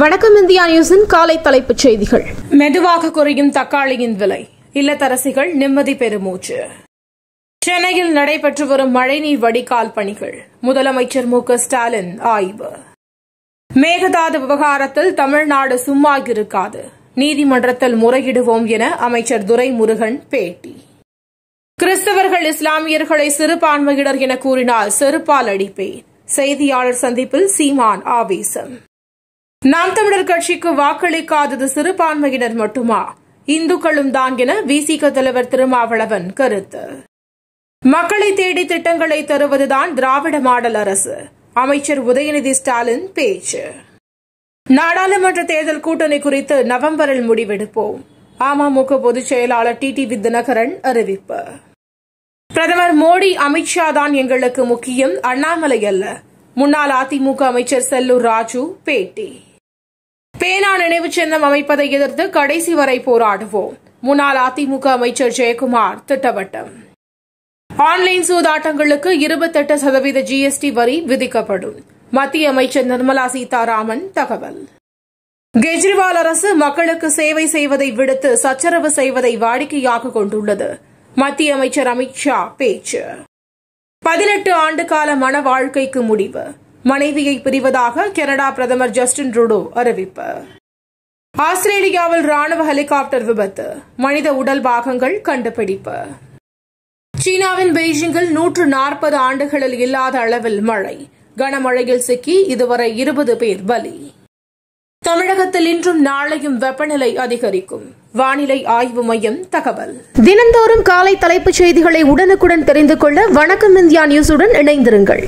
வணக்கம் இந்தியா நியூஸின் காலை தலைப்புச் செய்திகள் மெதுவாக குறையும் தக்காளியின் விலை இல்லத்தரசிகள் நிம்மதி பெருமூச்சு சென்னையில் நடைபெற்று வரும் மழைநீர் வடிகால் பணிகள் முதலமைச்சர் மு ஸ்டாலின் ஆய்வு மேகதாது விவகாரத்தில் தமிழ்நாடு சும்மா இருக்காது நீதிமன்றத்தில் முறையிடுவோம் என அமைச்சர் துரைமுருகன் பேட்டி கிறிஸ்தவர்கள் இஸ்லாமியர்களை சிறுபான்மையினர் என கூறினால் செருப்பால் அடிப்பேன் செய்தியாளர் சந்திப்பில் சீமான் ஆவேசம் நாம் தமிழர் கட்சிக்கு வாக்களிக்காதது சிறுபான்மையினர் மட்டுமா இந்துக்களும் தான் என விசிக தலைவர் திருமாவளவன் கருத்து மக்களை தேடி திட்டங்களை தருவதுதான் திராவிட மாடல் அரசு அமைச்சர் உதயநிதி ஸ்டாலின் பேச்சு நாடாளுமன்ற தேர்தல் கூட்டணி குறித்து நவம்பரில் முடிவெடுப்போம் அமமுக பொதுச் செயலாளர் டி வி தினகரன் அறிவிப்பு பிரதமர் மோடி அமித்ஷா தான் எங்களுக்கு முக்கியம் அண்ணாமலை அல்ல முன்னாள் அதிமுக அமைச்சர் செல்லூர் ராஜு பேட்டி பேனா நினைவு சின்னம் அமைப்பதை எதிர்த்து கடைசி வரை போராடுவோம் முன்னாள் அதிமுக அமைச்சர் ஜெயக்குமார் திட்டவட்டம் ஆன்லைன் சூதாட்டங்களுக்கு இருபத்தெட்டு சதவீத ஜிஎஸ்டி வரி விதிக்கப்படும் மத்திய அமைச்சர் நிர்மலா சீதாராமன் தகவல் கெஜ்ரிவால் அரசு மக்களுக்கு சேவை செய்வதை விடுத்து சச்சரவு செய்வதை வாடிக்கையாக கொண்டுள்ளது மத்திய அமைச்சர் அமித்ஷா பேச்சு பதினெட்டு ஆண்டு கால மன வாழ்க்கைக்கு முடிவு மனைவியை பிரிவதாக கனடா பிரதமர் ஜஸ்டின் ரூடோ அறிவிப்பு ஆஸ்திரேலியாவில் ராணுவ ஹெலிகாப்டர் விபத்து மனித உடல் பாகங்கள் கண்டுபிடிப்பு சீனாவின் பெய்ஜிங்கில் நூற்று நாற்பது ஆண்டுகளில் இல்லாத அளவில் மழை கனமழையில் சிக்கி இதுவரை இருபது பேர் பலி தமிழகத்தில் இன்றும் நாளையும் வெப்பநிலை அதிகரிக்கும் வானிலை ஆய்வு மையம் தகவல் தினந்தோறும் காலை தலைப்புச் செய்திகளை உடனுக்குடன் தெரிந்து கொள்ள வணக்கம் இந்தியா நியூஸுடன் இணைந்திருங்கள்